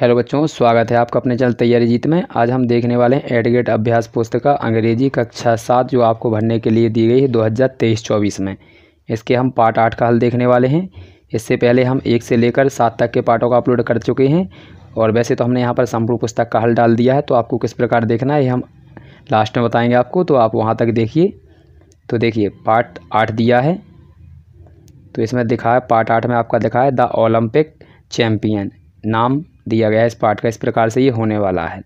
hello बच्चों स्वागत है आपका अपने चैनल तैयारी जीत में आज हम देखने वाले हैं एडगेट अभ्यास पुस्तक अंग्रेजी कक्षा सात जो आपको भरने के लिए दी गई है 2023-24 में इसके हम पार्ट आठ का हल देखने वाले हैं इससे पहले हम एक से लेकर सात तक के पार्टों का अपलोड कर चुके हैं और वैसे तो हमने यहाँ पर संपूर्ण पुस्तक का हल डाल दिया है तो आपको किस प्रकार देखना है ये हम लास्ट में बताएँगे आपको तो आप वहाँ तक देखिए तो देखिए पार्ट आठ दिया है तो इसमें दिखा है पार्ट आठ में आपका दिखा है द ओलंपिक चैम्पियन नाम दिया गया है इस पार्ट का इस प्रकार से ये होने वाला है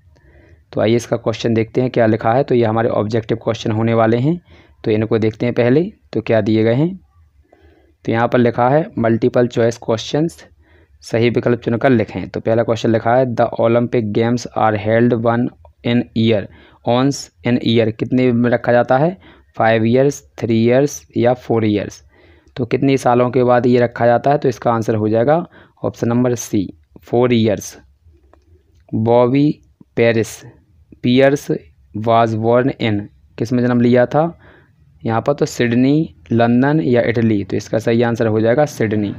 तो आइए इसका क्वेश्चन देखते हैं क्या लिखा है तो ये हमारे ऑब्जेक्टिव क्वेश्चन होने वाले हैं तो इनको देखते हैं पहले तो क्या दिए गए हैं तो यहाँ पर लिखा है मल्टीपल चॉइस क्वेश्चन सही विकल्प चुनकर लिखें तो पहला क्वेश्चन लिखा है the Olympic games are held one in year once in year कितने में रखा जाता है फाइव ईयर्स थ्री ईयर्स या फोर ईयर्स तो कितने सालों के बाद ये रखा जाता है तो इसका आंसर हो जाएगा option number C four years Bobby Paris Pearce was born in किस में जन्म लिया था यहाँ पर तो सिडनी लंदन या इटली तो इसका सही आंसर हो जाएगा सिडनी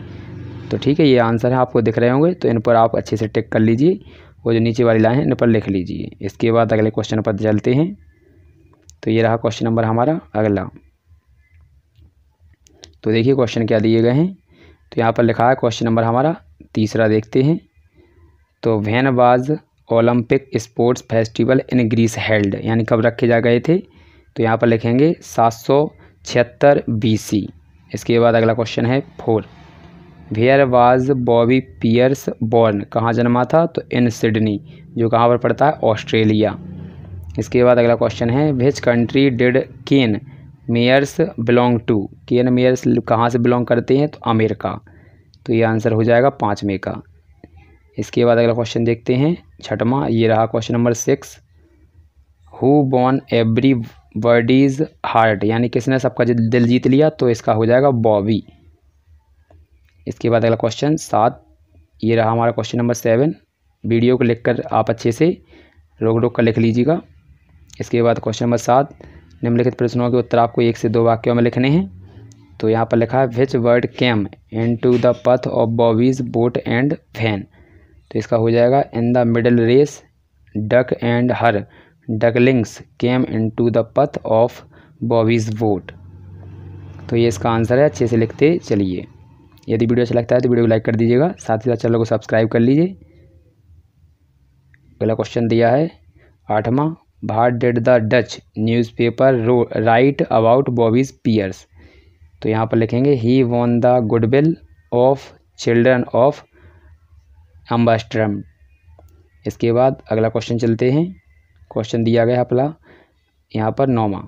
तो ठीक है ये आंसर है आपको दिख रहे होंगे तो इन पर आप अच्छे से टिक कर लीजिए वो जो नीचे वाली लाइन है इन पर लिख लीजिए इसके बाद अगले क्वेश्चन पर चलते हैं तो ये रहा क्वेश्चन नंबर हमारा अगला तो देखिए क्वेश्चन क्या दिए गए हैं तो यहाँ पर लिखा है क्वेश्चन नंबर हमारा तीसरा देखते हैं तो was Olympic sports festival in Greece held यानी कब रखे जा गए थे तो यहाँ पर लिखेंगे सात सौ छिहत्तर बी सी इसके बाद अगला क्वेश्चन है four where was Bobby Pearce born कहाँ जन्मा था तो इन सिडनी जो कहाँ पर पड़ता है ऑस्ट्रेलिया इसके बाद अगला क्वेश्चन है which country did Ken Mayers belong to Ken Mayers कहाँ से बिलोंग करते हैं तो अमेरिका तो ये आंसर हो जाएगा पाँचवें का इसके बाद अगला क्वेश्चन देखते हैं छठवा ये रहा question number six who won every word is heart यानी किसने सबका दिल जीत लिया तो इसका हो जाएगा बॉबी इसके बाद अगला क्वेश्चन सात ये रहा हमारा क्वेश्चन नंबर सेवन वीडियो को लिख कर आप अच्छे से रोक रोक कर लिख लीजिएगा इसके बाद क्वेश्चन नंबर सात निम्नलिखित प्रश्नों के उत्तर आपको एक से दो वाक्यों में लिखने हैं तो यहाँ पर लिखा है which word came into the path of Bobby's boat and fan तो इसका हो जाएगा in the middle race duck and her ducklings came into the path of Bobby's boat तो ये इसका आंसर है अच्छे से लिखते चलिए यदि वीडियो अच्छा लगता है तो वीडियो को लाइक कर दीजिएगा साथ ही साथ चैनल को सब्सक्राइब कर लीजिए अगला क्वेश्चन दिया है आठवां भार did the Dutch newspaper write about Bobby's Pearce तो यहाँ पर लिखेंगे he won the goodwill of children of Amsterdam इसके बाद अगला क्वेश्चन चलते हैं क्वेश्चन दिया गया अपना यहाँ पर नौमा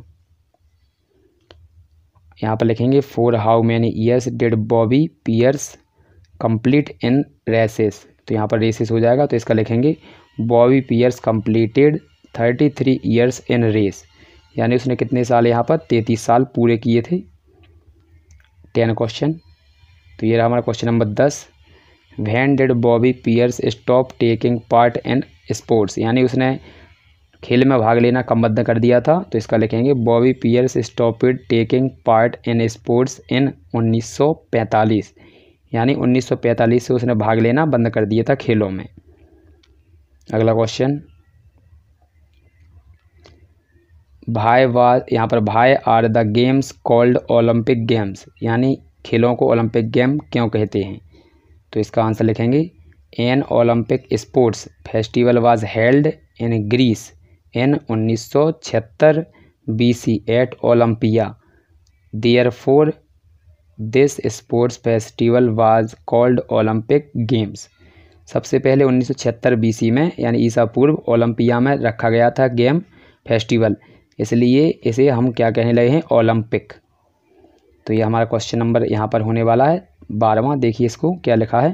यहाँ पर लिखेंगे four how many years did Bobby Pearce complete in races तो यहाँ पर रेसेस हो जाएगा तो इसका लिखेंगे Bobby Pearce completed thirty three years in race यानी उसने कितने साल यहाँ पर तैंतीस साल पूरे किए थे टेन क्वेश्चन तो ये रहा हमारा क्वेश्चन नंबर दस when did Bobby Pearce stop taking part in sports यानी उसने खेल में भाग लेना कम बंद कर दिया था तो इसका लिखेंगे Bobby Pearce stopped taking part in sports in 1945 यानी 1945 से उसने भाग लेना बंद कर दिया था खेलों में अगला क्वेश्चन भाई वा यहाँ पर भाई are the games called Olympic games यानी खेलों को ओलंपिक गेम क्यों कहते हैं तो इसका आंसर लिखेंगे an Olympic sports festival was held in Greece in उन्नीस सौ छिहत्तर B C at Olympia there for this sports festival was called Olympic games सबसे पहले 1976 बीसी में यानी ईसा पूर्व ओलंपिया में रखा गया था गेम फेस्टिवल इसलिए इसे हम क्या कहने लगे हैं ओलंपिक तो ये हमारा क्वेश्चन नंबर यहाँ पर होने वाला है बारहवा देखिए इसको क्या लिखा है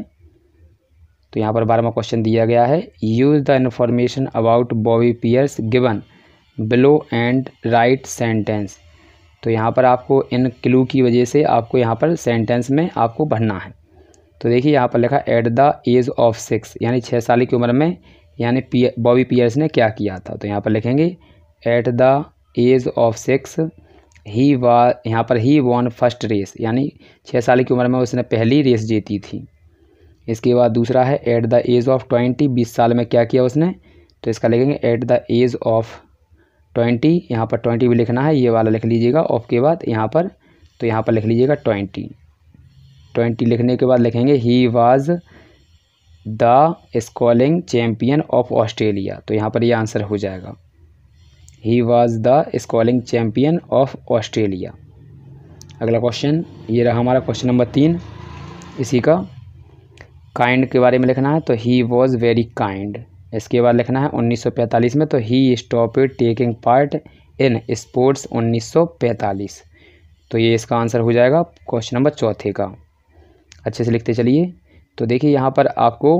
तो यहाँ पर बारहवा क्वेश्चन दिया गया है use the information about Bobby Pearce given below and write sentence तो यहाँ पर आपको इन क्लू की वजह से आपको यहाँ पर सेंटेंस में आपको भरना है तो देखिए यहाँ पर लिखा at the age of six यानी छः साल की उम्र में यानी पी बॉबी पियर्स ने क्या किया था तो यहाँ पर लिखेंगे at the age of six he was यहाँ पर ही वॉन फर्स्ट रेस यानी छः साल की उम्र में उसने पहली रेस जीती थी इसके बाद दूसरा है at the age of twenty बीस साल में क्या किया उसने तो इसका लिखेंगे at the age of twenty यहाँ पर ट्वेंटी भी लिखना है ये वाला लिख लीजिएगा ऑफ के बाद यहाँ पर तो यहाँ पर लिख लीजिएगा ट्वेंटी ट्वेंटी लिखने के बाद लिखेंगे he was the sculling champion of Australia तो यहाँ पर ये यह आंसर हो जाएगा he was the sculling champion of Australia अगला क्वेश्चन ये रहा हमारा क्वेश्चन नंबर तीन इसी का काइंड के बारे में लिखना है तो ही वॉज वेरी काइंड इसके बाद लिखना है 1945 में तो he stop taking part in sports 1945 तो ये इसका आंसर हो जाएगा क्वेश्चन नंबर चौथे का अच्छे से लिखते चलिए तो देखिए यहाँ पर आपको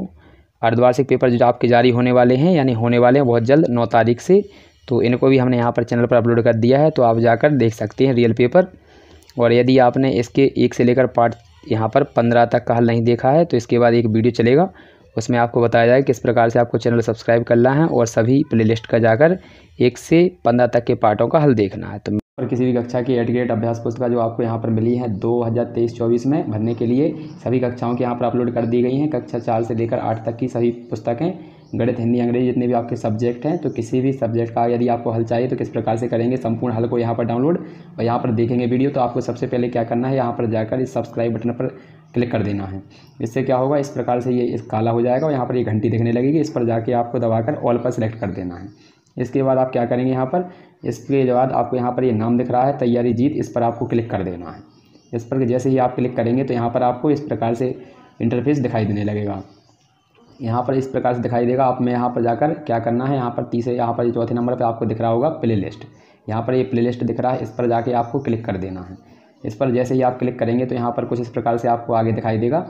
अर्धवार्षिक पेपर जो आपके जारी होने वाले हैं यानी होने वाले हैं बहुत जल्द नौ तारीख से तो इनको भी हमने यहाँ पर चैनल पर अपलोड कर दिया है तो आप जाकर देख सकते हैं रियल पेपर और यदि आपने इसके एक से लेकर पार्ट यहाँ पर पंद्रह तक का हल नहीं देखा है तो इसके बाद एक वीडियो चलेगा उसमें आपको बताया जाए किस प्रकार से आपको चैनल सब्सक्राइब करना है और सभी प्लेलिस्ट का जाकर एक से पंद्रह तक के पार्टों का हल देखना है तो और किसी भी कक्षा की एट ग्रेड अभ्यास पुस्तक जो आपको यहाँ पर मिली है 2023-24 में भरने के लिए सभी कक्षाओं के यहाँ पर अपलोड कर दी गई हैं कक्षा चार से लेकर आठ तक की सभी पुस्तकें गणित हिंदी अंग्रेजी जितने भी आपके सब्जेक्ट हैं तो किसी भी सब्जेक्ट का यदि आपको हल चाहिए तो किस प्रकार से करेंगे संपूर्ण हल को यहाँ पर डाउनलोड और यहाँ पर देखेंगे वीडियो तो आपको सबसे पहले क्या करना है यहाँ पर जाकर इस सब्सक्राइब बटन पर क्लिक कर देना है इससे क्या होगा इस प्रकार से ये इस काला हो जाएगा और यहाँ पर ये घंटी दिखने लगेगी इस पर जाके आपको दबाकर ऑल पर सिलेक्ट कर देना है इसके बाद आप क्या करेंगे यहाँ पर इसके बाद आपको यहाँ पर ये नाम दिख रहा है तैयारी जीत इस पर आपको क्लिक कर देना है इस पर जैसे ही आप क्लिक करेंगे तो यहाँ पर आपको इस प्रकार से इंटरफेस दिखाई देने लगेगा यहाँ पर इस प्रकार से दिखाई देगा आप में यहाँ पर जाकर क्या करना है यहाँ पर तीसरे यहाँ पर चौथे नंबर पर आपको दिख रहा होगा प्ले लिस्ट यहाँ पर ये प्ले लिस्ट दिख रहा है इस पर जाके आपको क्लिक कर देना है इस पर जैसे ही आप क्लिक करेंगे तो यहाँ पर कुछ इस प्रकार से आपको आगे दिखाई देगा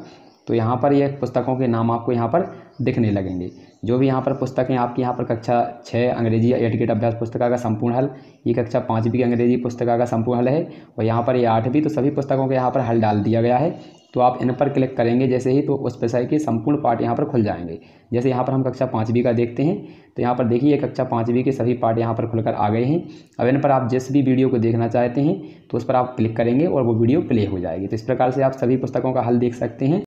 तो यहाँ पर ये यह पुस्तकों के नाम आपको यहाँ पर दिखने लगेंगे जो भी यहाँ पर पुस्तक हैं आपकी यहाँ पर कक्षा छः अंग्रेजी एटिकेट अभ्यास पुस्तका का संपूर्ण हल ये कक्षा पाँचवीं अंग्रेजी पुस्तका का संपूर्ण हल है और यहाँ पर ये यह आठवीं तो सभी पुस्तकों के यहाँ पर हल डाल दिया गया है तो आप इन पर क्लिक करेंगे जैसे ही तो उस विषय के संपूर्ण पार्ट यहाँ पर खुल जाएंगे जैसे यहाँ पर हम कक्षा पाँचवीं का देखते हैं तो यहाँ पर देखिए कक्षा पाँचवीं के सभी पार्ट यहाँ पर खुलकर आ गए हैं अब इन पर आप जिस भी वीडियो को देखना चाहते हैं तो उस पर आप क्लिक करेंगे और वो वीडियो प्ले हो जाएगी तो इस प्रकार से आप सभी पुस्तकों का हल देख सकते हैं